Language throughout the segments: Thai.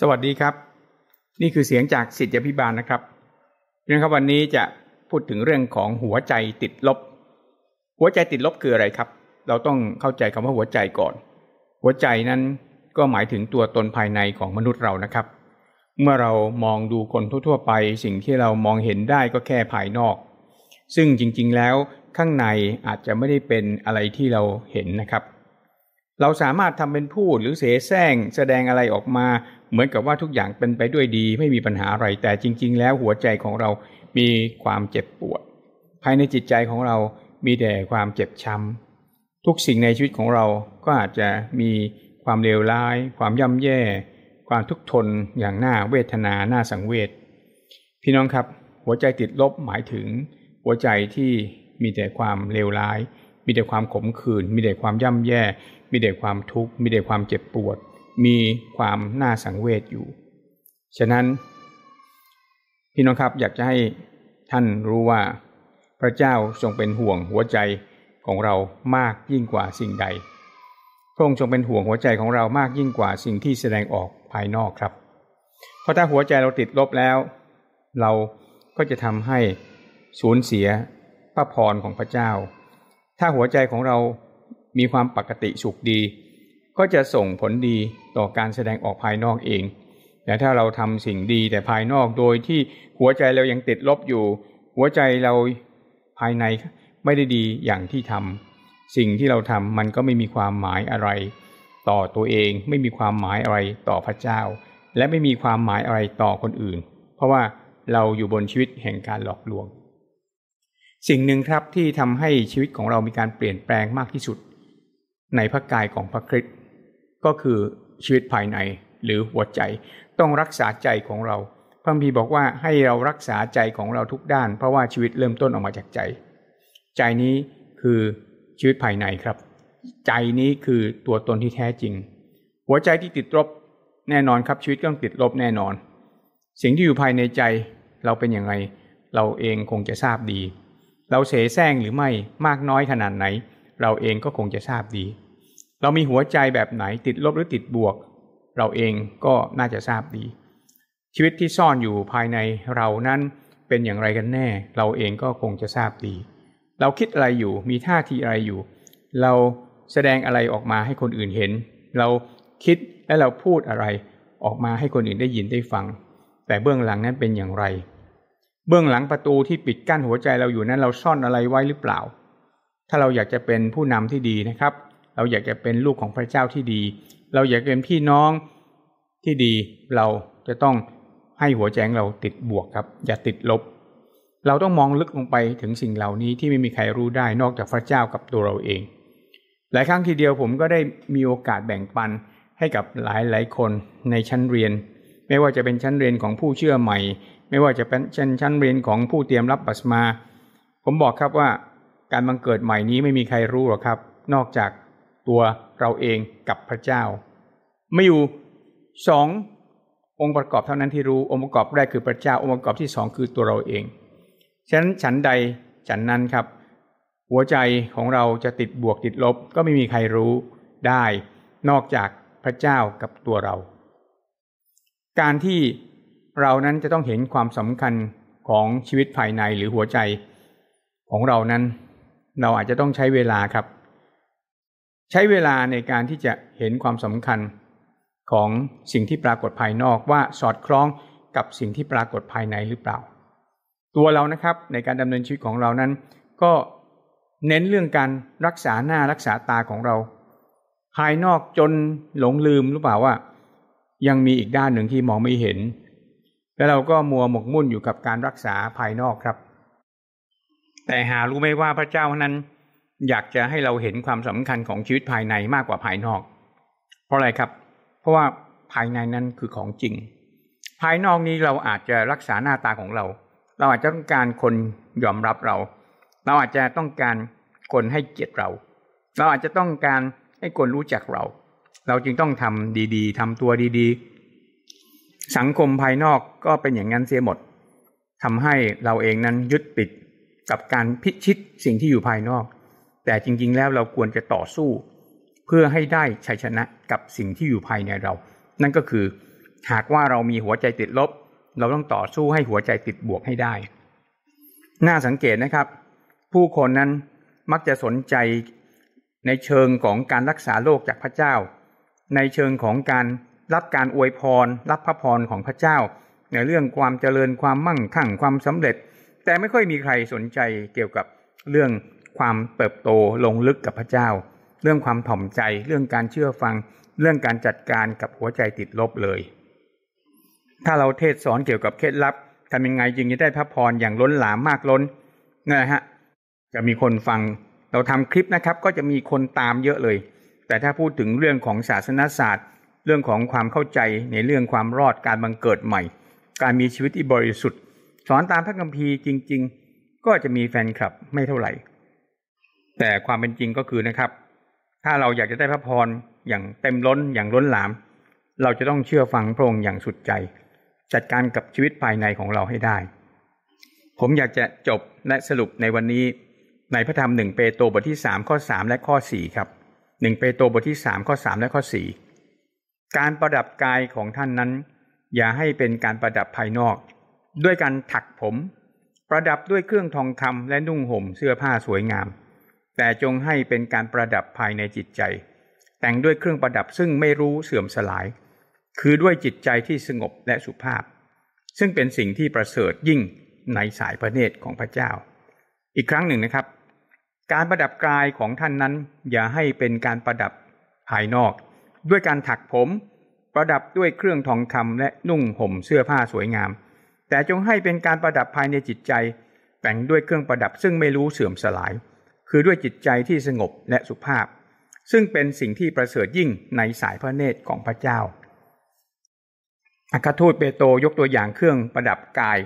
สวัสดีครับ นี่คือเสียงจากสิทธิพิบาลนะครับเรื่องครับวันนี้จะพูดถึงเรื่องของหัวใจติดลบ หัวใจติดลบคืออะไรครับ เราต้องเข้าใจคำว่าหัวใจก่อน หัวใจนั้นก็หมายถึงตัวตนภายในของมนุษย์เรานะครับ เมื่อเรามองดูคนทั่ว ๆไป สิ่งที่เรามองเห็นได้ก็แค่ภายนอก ซึ่งจริงๆ แล้วข้างในอาจจะไม่ได้เป็นอะไรที่เราเห็นนะครับเราสามารถทำเป็นพูดหรือเสแสร้งแสดงอะไรออกมา เหมือนกับว่าทุกอย่างเป็นไปด้วยดีไม่มีปัญหาอะไร แต่จริงๆ แล้วหัวใจของเรามีความเจ็บปวดภายในจิตใจของเรามีแต่ความเจ็บช้ำ ทุกสิ่งในชีวิตของเราก็อาจจะมีความเลวร้าย ความย่ำแย่ ความทุกข์ทนอย่างน่าเวทนา น่าสังเวชพี่น้องครับ หัวใจติดลบหมายถึง หัวใจที่มีแต่ความเลวร้ายมีแต่ความขมขื่น มีแต่ความย่ำแย่ มีแต่ความทุกข์ มีแต่ความเจ็บปวด มีความน่าสังเวชอยู่ ฉะนั้น พี่น้องครับอยากจะให้ท่านรู้ว่าพระเจ้าทรงเป็นห่วงหัวใจของเรามากยิ่งกว่าสิ่งใดพระองค์ทรงเป็นห่วงหัวใจของเรามากยิ่งกว่าสิ่งที่แสดงออกภายนอกครับ เพราะถ้าหัวใจเราติดลบแล้ว เราก็จะทำให้สูญเสียพระพรของพระเจ้าถ้าหัวใจของเรามีความปกติสุขดี ก็จะส่งผลดีต่อการแสดงออกภายนอกเอง แต่ถ้าเราทำสิ่งดีแต่ภายนอกโดยที่หัวใจเรายังติดลบอยู่ หัวใจเราภายในไม่ได้ดีอย่างที่ทำ สิ่งที่เราทำมันก็ไม่มีความหมายอะไรต่อตัวเองไม่มีความหมายอะไรต่อพระเจ้า และไม่มีความหมายอะไรต่อคนอื่น เพราะว่าเราอยู่บนชีวิตแห่งการหลอกลวงสิ่งหนึ่งครับที่ทำให้ชีวิตของเรามีการเปลี่ยนแปลงมากที่สุด ในพระกายของพระคริสต์ก็คือชีวิตภายใน หรือหัวใจต้องรักษาใจของเราพระพีบอกว่าให้เรารักษาใจของเราทุกด้าน เพราะว่าชีวิตเริ่มต้นออกมาจากใจ ใจนี้คือชีวิตภายในครับ ใจนี้คือตัวตนที่แท้จริง หัวใจที่ติดลบแน่นอนครับชีวิตก็ต้องติดลบแน่นอนสิ่งที่อยู่ภายในใจ เราเป็นอย่างไรเราเองคงจะทราบดีเราเสแสร้งหรือไม่มากน้อยขนาดไหน เราเองก็คงจะทราบดี เรามีหัวใจแบบไหนติดลบหรือติดบวก เราเองก็น่าจะทราบดี ชีวิตที่ซ่อนอยู่ภายในเรานั้น เป็นอย่างไรกันแน่ เราเองก็คงจะทราบดี เราคิดอะไรอยู่มีท่าทีอะไรอยู่ เราแสดงอะไรออกมาให้คนอื่นเห็น เราคิดและเราพูดอะไรออกมาให้คนอื่นได้ยินได้ฟัง แต่เบื้องหลังนั้นเป็นอย่างไรเบื้องหลังประตูที่ปิดกั้นหัวใจเราอยู่นั้นเราซ่อนอะไรไว้หรือเปล่า ถ้าเราอยากจะเป็นผู้นำที่ดีนะครับ เราอยากจะเป็นลูกของพระเจ้าที่ดี เราอยากเป็นพี่น้องที่ดี เราจะต้องให้หัวใจงเราติดบวกครับ อย่าติดลบ เราต้องมองลึกลงไปถึงสิ่งเหล่านี้ที่ไม่มีใครรู้ได้นอกจากพระเจ้ากับตัวเราเอง หลายครั้งทีเดียวผมก็ได้มีโอกาสแบ่งปันให้กับหลายหลายคนในชั้นเรียนไม่ว่าจะเป็นชั้นเรียนของผู้เชื่อใหม่ ไม่ว่าจะเป็นชั้นชั้นเรียนของผู้เตรียมรับบัสมา ผมบอกครับว่าการบังเกิดใหม่นี้ไม่มีใครรู้หรอกครับ นอกจากตัวเราเองกับพระเจ้าไม่อยู่สององค์ประกอบเท่านั้นที่รู้องค์ประกอบแรกคือพระเจ้า องค์ประกอบที่สองคือตัวเราเองฉะนั้นฉันใดฉันนั้นครับ หัวใจของเราจะติดบวกติดลบก็ไม่มีใครรู้ได้ นอกจากพระเจ้ากับตัวเราการที่เรานั้นจะต้องเห็นความสำคัญของชีวิตภายในหรือหัวใจของเรานั้นเราอาจจะต้องใช้เวลาครับ ใช้เวลาในการที่จะเห็นความสำคัญของสิ่งที่ปรากฏภายนอกว่าสอดคล้องกับสิ่งที่ปรากฏภายในหรือเปล่า ตัวเรานะครับในการดำเนินชีวิตของเรานั้นก็เน้นเรื่องการรักษาหน้ารักษาตาของเรา ภายนอกจนหลงลืมหรือเปล่าว่ายังมีอีกด้านหนึ่งที่มองไม่เห็น และเราก็มัวหมกมุ่นอยู่กับการรักษาภายนอกครับ แต่หารู้ไม่ว่าพระเจ้านั้น อยากจะให้เราเห็นความสำคัญของชีวิตภายในมากกว่าภายนอก เพราะอะไรครับ เพราะว่าภายในนั้นคือของจริง ภายนอกนี้เราอาจจะรักษาหน้าตาของเรา เราอาจจะต้องการคนยอมรับเรา เราอาจจะต้องการคนให้เกียรติเรา เราอาจจะต้องการให้คนรู้จักเราเราจึงต้องทำดีๆทำตัวดี ๆ สังคมภายนอกก็เป็นอย่างนั้นเสียหมดทำให้เราเองนั้นยึดติดกับการพิชิตสิ่งที่อยู่ภายนอก แต่จริงๆแล้วเราควรจะต่อสู้ เพื่อให้ได้ชัยชนะกับสิ่งที่อยู่ภายในเรา นั่นก็คือหากว่าเรามีหัวใจติดลบ เราต้องต่อสู้ให้หัวใจติดบวกให้ได้ น่าสังเกตนะครับ ผู้คนนั้นมักจะสนใจในเชิงของการรักษาโรคจากพระเจ้าในเชิงของการรับการอวยพร รับพระพรของพระเจ้า ในเรื่องความเจริญความมั่งคั่งความสำเร็จ แต่ไม่ค่อยมีใครสนใจเกี่ยวกับเรื่องความเติบโตลงลึกกับพระเจ้า เรื่องความถ่อมใจ เรื่องการเชื่อฟัง เรื่องการจัดการกับหัวใจติดลบเลย ถ้าเราเทศสอนเกี่ยวกับเคล็ดลับทำยังไงจึงจะได้พระพรอย่างล้นหลามมากล้นนะฮะ จะมีคนฟัง เราทำคลิปนะครับก็จะมีคนตามเยอะเลยแต่ถ้าพูดถึงเรื่องของศาสนศาสตร์ เรื่องของความเข้าใจในเรื่องความรอดการบังเกิดใหม่ การมีชีวิตที่บริสุทธิ์ สอนตามพระคัมภีร์จริงๆ ก็จะมีแฟนคลับไม่เท่าไหร่ แต่ความเป็นจริงก็คือนะครับ ถ้าเราอยากจะได้พระพรอย่างเต็มล้นอย่างล้นหลาม เราจะต้องเชื่อฟังพระองค์อย่างสุดใจ จัดการกับชีวิตภายในของเราให้ได้ ผมอยากจะจบและสรุปในวันนี้ ในพระธรรมหนึ่งเปโตรบทที่สามข้อสามและข้อสี่ครับึ่งเปโตรบทที่ 3 ข้อ 3 และข้อ4การประดับกายของท่านนั้น อย่าให้เป็นการประดับภายนอก ด้วยการถักผม ประดับด้วยเครื่องทองคำและนุ่งห่มเสื้อผ้าสวยงาม แต่จงให้เป็นการประดับภายในจิตใจ แต่งด้วยเครื่องประดับซึ่งไม่รู้เสื่อมสลาย คือด้วยจิตใจที่สงบและสุภาพ ซึ่งเป็นสิ่งที่ประเสริฐยิ่งในสายพระเนตรของพระเจ้า อีกครั้งหนึ่งนะครับการประดับกายของท่านนั้นอย่าให้เป็นการประดับภายนอก ด้วยการถักผม ประดับด้วยเครื่องทองคำและนุ่งห่มเสื้อผ้าสวยงาม แต่จงให้เป็นการประดับภายในจิตใจ แต่งด้วยเครื่องประดับซึ่งไม่รู้เสื่อมสลาย คือด้วยจิตใจที่สงบและสุภาพ ซึ่งเป็นสิ่งที่ประเสริฐยิ่งในสายพระเนตรของพระเจ้าอัคทูตเปโตยกตัวอย่างเครื่องประดับกาย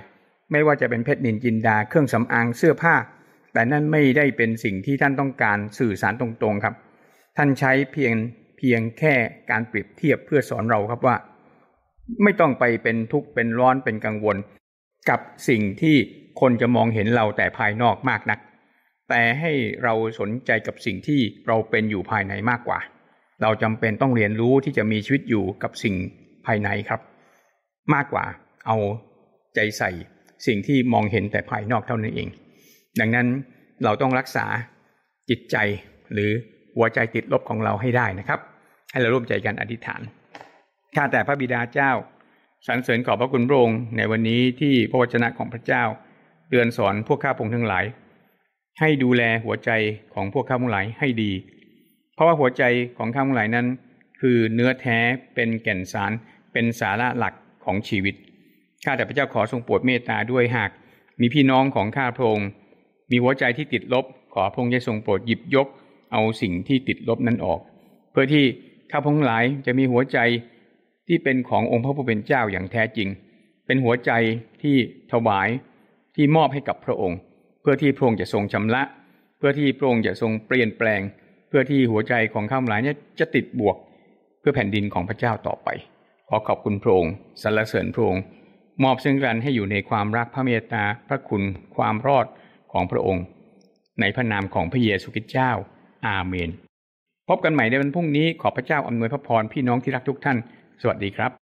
ไม่ว่าจะเป็นเพชรนินจินดาเครื่องสำอางเสื้อผ้าแต่นั่นไม่ได้เป็นสิ่งที่ท่านต้องการสื่อสารตรงๆครับ ท่านใช้เพียงเพียงแค่การเปรียบเทียบเพื่อสอนเราครับว่า ไม่ต้องไปเป็นทุกข์เป็นร้อนเป็นกังวล กับสิ่งที่คนจะมองเห็นเราแต่ภายนอกมากนัก แต่ให้เราสนใจกับสิ่งที่เราเป็นอยู่ภายในมากกว่า เราจำเป็นต้องเรียนรู้ที่จะมีชีวิตอยู่กับสิ่งภายในครับ มากกว่า เอาใจใส่สิ่งที่มองเห็นแต่ภายนอกเท่านั้นเองดังนั้นเราต้องรักษาจิตใจหรือหัวใจติดลบของเราให้ได้นะครับ ให้เราร่วมใจกันอธิษฐานข้าแต่พระบิดาเจ้า สรรเสริญขอบพระคุณพระองค์ในวันนี้ที่พระวจนะของพระเจ้าเตือนสอนพวกข้าพงทั้งหลาย ให้ดูแลหัวใจของพวกข้าพงหลายให้ดี เพราะว่าหัวใจของข้าพงหลายนั้น คือเนื้อแท้เป็นแก่นสารเป็นสาระหลักของชีวิตข้าแต่พระเจ้าขอทรงโปรดเมตตาด้วยหากมีพี่น้องของข้าพงค์มีหัวใจที่ติดลบ ขอพระองค์จะทรงโปรดหยิบยกเอาสิ่งที่ติดลบนั้นออก เพื่อที่ข้าพงหลายจะมีหัวใจที่เป็นขององค์พระผู้เป็นเจ้าอย่างแท้จริง เป็นหัวใจที่ถวายที่มอบให้กับพระองค์ เพื่อที่พระองค์จะทรงชำระ เพื่อที่พระองค์จะทรงเปลี่ยนแปลง เพื่อที่หัวใจของข้าพงหลายเนี่ยจะติดบวกเพื่อแผ่นดินของพระเจ้าต่อไป ขอขอบคุณพระองค์สรรเสริญพระองค์มอบซึ่งกันให้อยู่ในความรักพระเมตตาพระคุณความรอดของพระองค์ ในพระนามของพระเยซูคริสต์เจ้า อาเมน พบกันใหม่ในวันพรุ่งนี้ขอพระเจ้าอำนวยพระพรพี่น้องที่รักทุกท่าน สวัสดีครับ